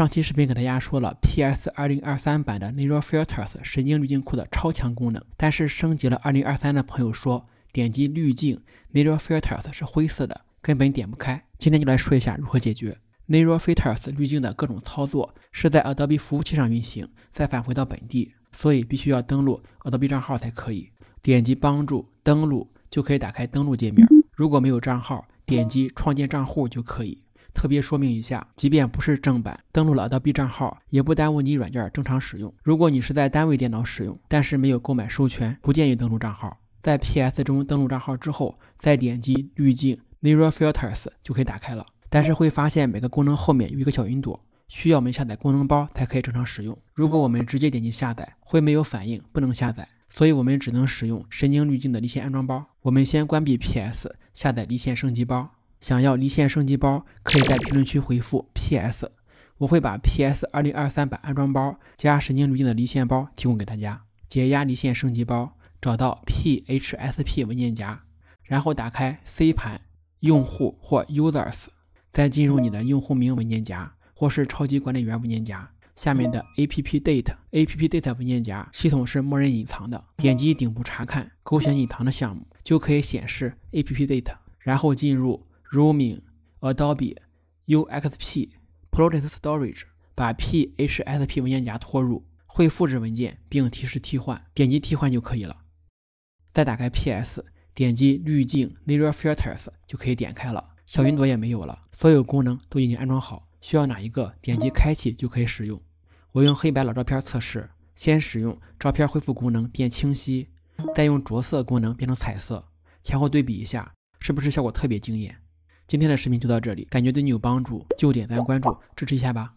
上期视频给大家说了 PS 2023版的 Neural Filters 神经滤镜库的超强功能，但是升级了2023的朋友说，点击滤镜 Neural Filters 是灰色的，根本点不开。今天就来说一下如何解决 Neural Filters 滤镜的各种操作是在 Adobe 服务器上运行，再返回到本地，所以必须要登录 Adobe 账号才可以。点击帮助登录就可以打开登录界面，如果没有账号，点击创建账户就可以。特别说明一下，即便不是正版，登录了盗 B 账号，也不耽误你软件正常使用。如果你是在单位电脑使用，但是没有购买授权，不建议登录账号。在 PS 中登录账号之后，再点击滤镜 e u r a r Filters） 就可以打开了。但是会发现每个功能后面有一个小云朵，需要我们下载功能包才可以正常使用。如果我们直接点击下载，会没有反应，不能下载，所以我们只能使用神经滤镜的离线安装包。我们先关闭 PS，下载离线升级包。想要离线升级包，可以在评论区回复 P S，我会把 P S 二零二三版安装包加神经路径的离线包提供给大家。解压离线升级包，找到 P H S P 文件夹，然后打开 C 盘用户或 Users，再进入你的用户名文件夹或是超级管理员文件夹下面的 A P P D A T E A P P D A T E 文件夹，系统是默认隐藏的，点击顶部查看，勾选隐藏的项目，就可以显示 A P P D A T E，然后进入。r o m i n g Adobe, UXP, Project Storage，把 PHSP 文件夹拖入，会复制文件并提示替换，点击替换就可以了。再打开 PS，点击滤镜 Layer Filters 就可以点开了，小云朵也没有了，所有功能都已经安装好，需要哪一个点击开启就可以使用。我用黑白老照片测试，先使用照片恢复功能变清晰，再用着色功能变成彩色，前后对比一下，是不是效果特别惊艳？今天的视频就到这里，感觉对你有帮助就点赞、关注、支持一下吧。